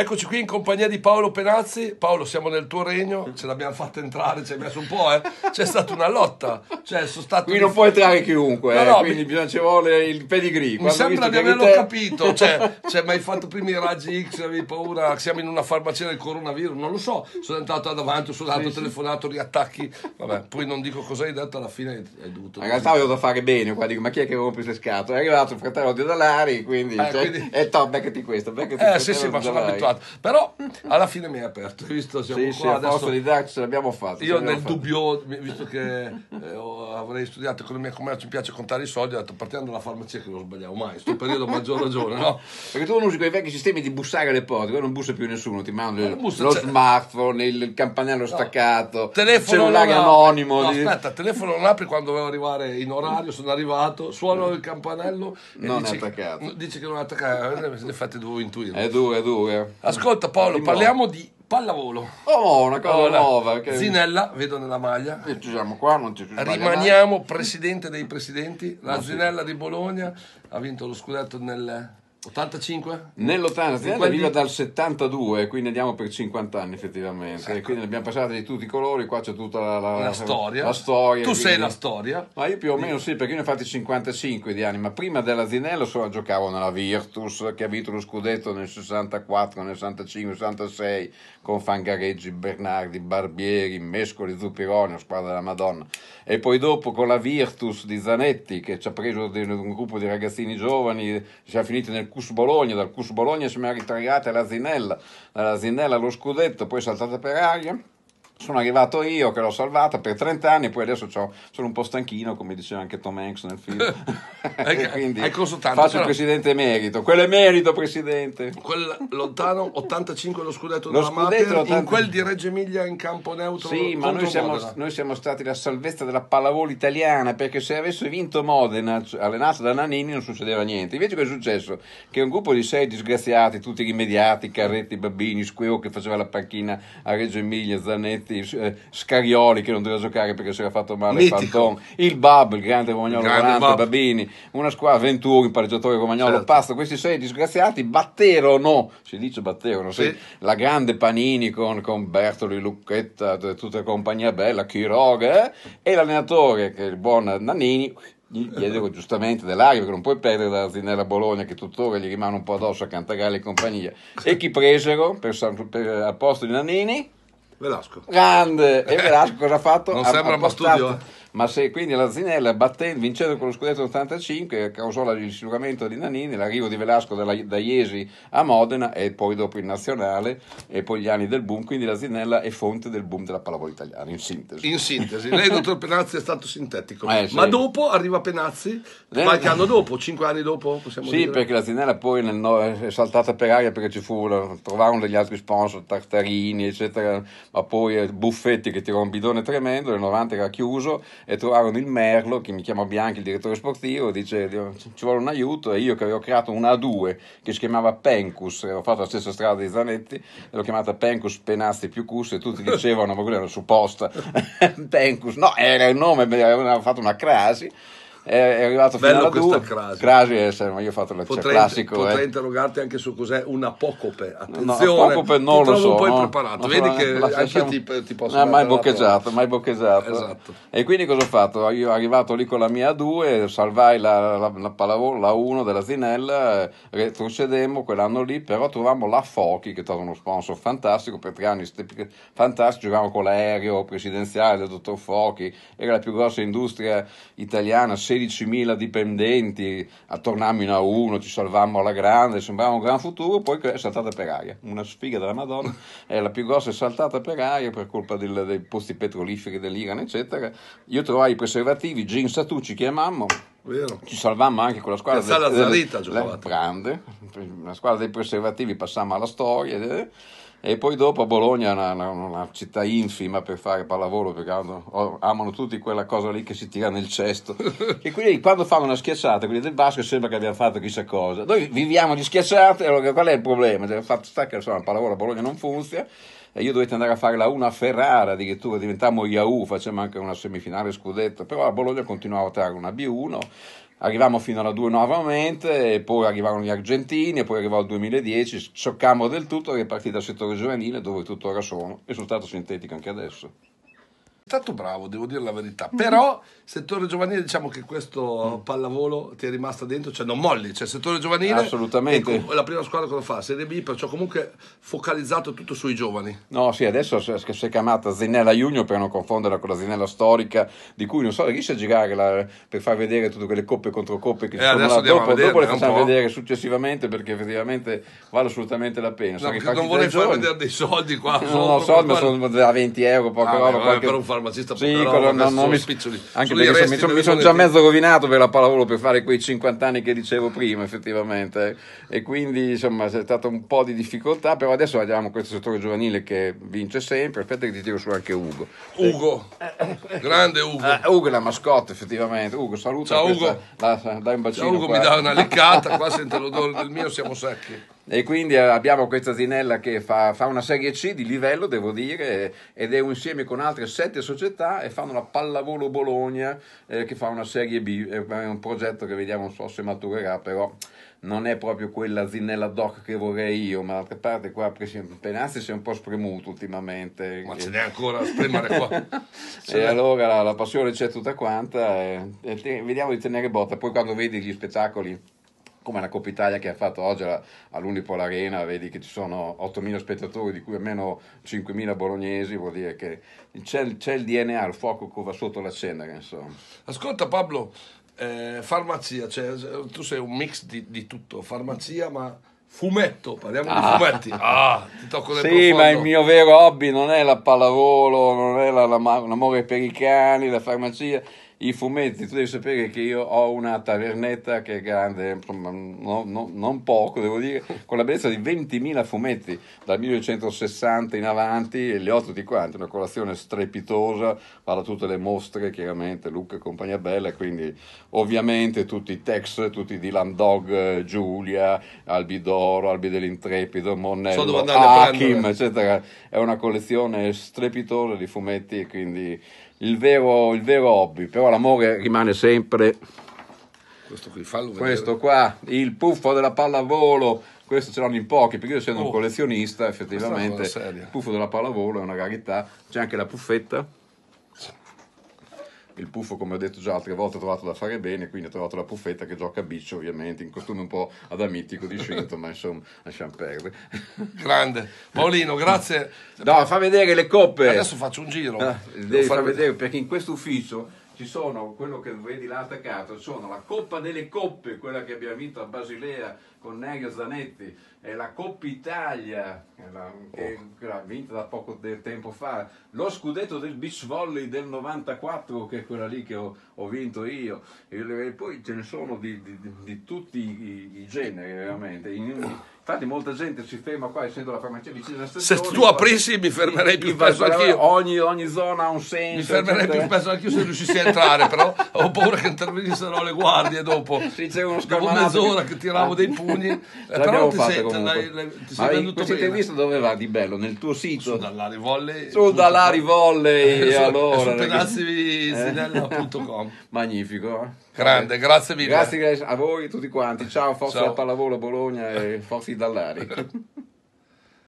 Eccoci qui in compagnia di Paolo Penazzi. Paolo, siamo nel tuo regno, ce l'abbiamo fatta entrare, ci hai messo un po', eh? C'è stata una lotta. Cioè, sono stato qui non può entrare chiunque, no, eh. no, eh, quindi mi... bisogna, ci vuole il pedigree. Mi sembra di averlo te... capito, cioè, cioè mi hai fatto prima i raggi X, avevi paura siamo in una farmacia del coronavirus, non lo so. Sono entrato davanti, sono suonato, sì, telefonato, riattacchi. Vabbè, poi non dico cosa hai detto, alla fine hai dovuto... In realtà avevo da fare bene qua, dico, ma chi è che rompe le scatole? È arrivato il fratello di Dalari, quindi... Eh, cioè, quindi... Eh, top, beccati questo, beccati questo. Eh, sì, sì, ma sono abituato fatto. Però alla fine mi hai aperto, visto? Siamo sì, qua sì, adesso... di ce l'abbiamo fatta. Io nel fatto. dubbio, visto che eh, ho, avrei studiato economia e commercio, mi piace contare i soldi, ho detto partendo dalla farmacia che non sbagliavo mai, sto questo periodo maggior ragione, no? Perché tu non usi quei vecchi sistemi di bussare alle porte, poi non bussa più nessuno, ti manda il, lo c'è. smartphone, il campanello no. staccato, telefono il cellulare anonimo. No, aspetta, telefono non apri quando devo arrivare in orario, sono arrivato, suono il campanello e non dice, è attaccato. dice che non è attaccato, eh, in effetti dovevo intuire. È due, è due. Ascolta Paolo, parliamo di Pallavolo. Oh, una cosa Ora, nuova. Che... Zinella, vedo nella maglia. E ci siamo qua, non ci Rimaniamo mai. presidente dei presidenti. La no, Zinella sì. di Bologna ha vinto lo scudetto nel 85? Nell'80, quindi... vive dal 72, quindi andiamo per 50 anni effettivamente. Ecco. Quindi ne abbiamo passate di tutti i colori, qua c'è tutta la, la, la, storia. la storia. Tu quindi... sei la storia. Ma io più o meno sì, perché io ne ho fatti 55 di anni, ma prima della Zinello solo giocavo nella Virtus, che ha vinto lo scudetto nel 64, nel 65, 66, con Fangareggi, Bernardi, Barbieri, Mescoli, Zuppironi, squadra della Madonna. E poi dopo con la Virtus di Zanetti, che ci ha preso un gruppo di ragazzini giovani, ci ha finito nel Cus Bologna, dal Cus Bologna siamo arrivati all'Azinella, dall'Azinella allo Scudetto, poi saltata per aria sono arrivato io che l'ho salvata per 30 anni e poi adesso sono un po' stanchino come diceva anche Tom Hanks nel film e quindi tanto, faccio il presidente merito quello è merito presidente quel lontano 85 lo scudetto lo della scudetto Mater, 80... in quel di Reggio Emilia in campo neutro sì ma noi siamo, noi siamo, stati la salvezza della pallavolo italiana perché se avesse vinto Modena allenato da Nanini non succedeva niente invece cosa è successo? che un gruppo di sei disgraziati tutti rimediati Carretti, Babbini, Squeo che faceva la panchina a Reggio Emilia Zanetti questi, eh, Scarioli che non doveva giocare perché si era fatto male Mitico. Panton, il Bab, il grande romagnolo grande volante, Bab. Babini, una squadra, Venturi, un pareggiatore romagnolo, certo. Pasta, questi sei disgraziati batterono, si dice batterono, sì. Sì, la grande Panini con, con Bertoli, Lucchetta, tutta la compagnia bella, Chiroga eh, e l'allenatore che è il buon Nannini gli chiedevo giustamente dell'aria perché non puoi perdere la Zinella Bologna che tuttora gli rimane un po' addosso a Cantagalli e compagnia e chi presero per, per, al posto di Nannini Velasco. Grande! E Velasco cosa ha fatto? Non ha, sembra, ha ma studio. Eh. Ma se quindi la Zinella batte, vincendo con lo scudetto 85 causò il di Nanini, l'arrivo di Velasco dalla, da Iesi a Modena e poi dopo il nazionale e poi gli anni del boom, quindi la Zinella è fonte del boom della pallavolo italiana, in sintesi. In sintesi, lei dottor Penazzi è stato sintetico, eh, sì. ma dopo arriva Penazzi, eh, qualche anno dopo, 5 anni dopo possiamo sì, dire? perché la Zinella poi nel, è saltata per aria perché ci fu, trovarono degli altri sponsor, Tartarini eccetera, ma poi eh, Buffetti che tirò un bidone tremendo, nel 90 era chiuso e trovarono il Merlo che mi chiama Bianchi, il direttore sportivo, dice ci vuole un aiuto e io che avevo creato una A2 che si chiamava Pencus, ho fatto la stessa strada di Zanetti, l'ho chiamata Pencus Penasti più Cus e tutti dicevano ma quello era supposta, Pencus, no era il nome, avevano fatto una crasi è arrivato Bello fino alla 2 crasi. crasi ma io ho fatto il cioè, potrei, classico potrei eh. interrogarti anche su cos'è un apocope attenzione no, pocope non lo so un po' no, impreparato vedi che anche ti, ti posso no, mai boccheggiato mai boccheggiato esatto. e quindi cosa ho fatto io arrivato lì con la mia 2 salvai la, la, la, la 1 della Zinella eh, retrocedemmo quell'anno lì però trovammo la Fochi che è stato uno sponsor fantastico per tre anni fantastico giocavamo con l'aereo presidenziale del dottor Fochi era la più grossa industria italiana 16 13.000 dipendenti, attornammo a uno, ci salvammo alla grande, sembrava un gran futuro, poi è saltata per aria, una sfiga della Madonna, è la più grossa è saltata per aria per colpa del, dei posti petroliferi dell'Iran, eccetera. Io trovai i preservativi, Gin Satucci chiamammo, Vero. Ci salvammo anche con la squadra Piazzale delle, delle, Zarita, grande, la squadra dei preservativi passammo alla storia. Delle, eh. E poi dopo a Bologna, una, una, una città infima per fare pallavolo, perché amano, amano, tutti quella cosa lì che si tira nel cesto. e quindi quando fanno una schiacciata, quelli del basket, sembra che abbiano fatto chissà cosa. Noi viviamo di schiacciate, allora qual è il problema? Il cioè, fatto sta che insomma, il pallavolo a Bologna non funziona. E io dovete andare a fare la 1 a Ferrara, addirittura diventammo Yahoo, facciamo anche una semifinale scudetto, però a Bologna continuavo a trarre una B1 arrivammo fino alla 2 nuovamente, poi arrivarono gli argentini, poi arrivò il 2010, scioccammo del tutto, ripartita dal settore giovanile dove tuttora sono e sul stato sintetico anche adesso stato bravo, devo dire la verità. Mm-hmm. Però, settore giovanile, diciamo che questo mm. pallavolo ti è rimasto dentro, cioè non molli, cioè settore giovanile. Assolutamente. Ecco, la prima squadra cosa fa? Serie B, perciò comunque focalizzato tutto sui giovani. No, sì, adesso si è chiamata Zinella Junior per non confonderla con la Zinella storica, di cui non so, riesci a girare per far vedere tutte quelle coppe contro coppe che eh, sono là. Dopo, dopo le facciamo vedere successivamente perché effettivamente vale assolutamente la pena. No, non vorrei far vedere dei soldi qua. No, no soldi, sono da 20 euro, poca ah, roba. Qualche... Per un far farmacista sì, Pocarolo no, no, mi, Anche Sugli perché mi, sono, mi sono già mezzo rovinato per la pallavolo per fare quei 50 anni che dicevo prima, effettivamente. E quindi insomma c'è stata un po' di difficoltà, però adesso abbiamo questo settore giovanile che vince sempre. Aspetta che ti tiro su anche Ugo. Ugo, eh, grande Ugo. Uh, Ugo è la mascotte, effettivamente. Ugo, saluta. Ciao questa, Ugo. La, dai un bacino. Ciao Ugo, qua. mi dà una leccata, qua sente l'odore del mio, siamo secchi. E quindi eh, abbiamo questa Zinella che fa, fa, una Serie C di livello, devo dire, ed è insieme con altre sette società e fanno la Pallavolo Bologna eh, che fa una Serie B, è un progetto che vediamo, non so se maturerà, però non è proprio quella Zinella Doc che vorrei io, ma d'altra parte qua Penazzi si è un po' spremuto ultimamente. Ma e... ce n'è ancora a spremere qua. e allora la, la, passione c'è tutta quanta e, eh, e te, vediamo di tenere botta, poi quando vedi gli spettacoli come la Coppa Italia che ha fatto oggi all'Unipol Arena, vedi che ci sono 8.000 spettatori, di cui almeno 5.000 bolognesi, vuol dire che c'è, c'è il DNA, il fuoco che va sotto la cenere, insomma. Ascolta Pablo, eh, farmacia, cioè, tu sei un mix di, di tutto, farmacia ma fumetto, parliamo ah. di fumetti. Ah, ti tocco nel Sì, profondo. ma il mio vero hobby non è la pallavolo, non è la, la, l'amore per i cani, la farmacia, i fumetti, tu devi sapere che io ho una tavernetta che è grande, no, no, non poco devo dire, con la bellezza di 20.000 fumetti dal 1960 in avanti e li ho tutti quanti, una colazione strepitosa, vado a tutte le mostre chiaramente, Luca e compagnia bella, quindi ovviamente tutti i Tex, tutti i Dylan Dog, Giulia, Albidoro, Albi dell'Intrepido, Monello, Hakim, eccetera, è una collezione strepitosa di fumetti quindi il vero, il vero hobby, però l'amore rimane sempre questo, qui, questo qua, il puffo della pallavolo, questo ce l'hanno in pochi, perché io sono oh, un collezionista effettivamente, il puffo della pallavolo è una rarità, c'è anche la puffetta il puffo come ho detto già altre volte ha trovato da fare bene quindi ho trovato la puffetta che gioca a biccio ovviamente in costume un po' adamitico di scelto, ma insomma lasciamo perdere grande Paolino grazie no fa vedere le coppe adesso faccio un giro ah, devi far vedere perché in questo ufficio ci sono, quello che vedi là attaccato, sono la Coppa delle Coppe, quella che abbiamo vinto a Basilea con Negas Zanetti, e la Coppa Italia, la, oh. che l'ha vinta da poco tempo fa, lo scudetto del beach volley del 94, che è quella lì che ho, ho vinto io, e, e, poi ce ne sono di, di, di tutti i, i generi veramente. In, Infatti molta gente si ferma qua, essendo la farmacia vicina alla stazione. Se tu aprissi mi fermerei più spesso anch'io. Ogni, ogni zona ha un senso. Mi fermerei più spesso anch'io se riuscissi a entrare, però ho paura che intervenissero le guardie dopo. Sì, c'è uno dopo mezz'ora che tiravo dei ah. pugni. eh, però ti sei, l'hai, l'hai, ti sei venduto questa bene. intervista dove va di bello? Nel tuo sito? Su Dallari Volley. Su Volley, eh, allora. Eh, su, eh. su Magnifico, eh. Grande, eh, grazie mille. Grazie a voi tutti quanti. Ciao, forza Ciao. Pallavolo Bologna e forza Dallari.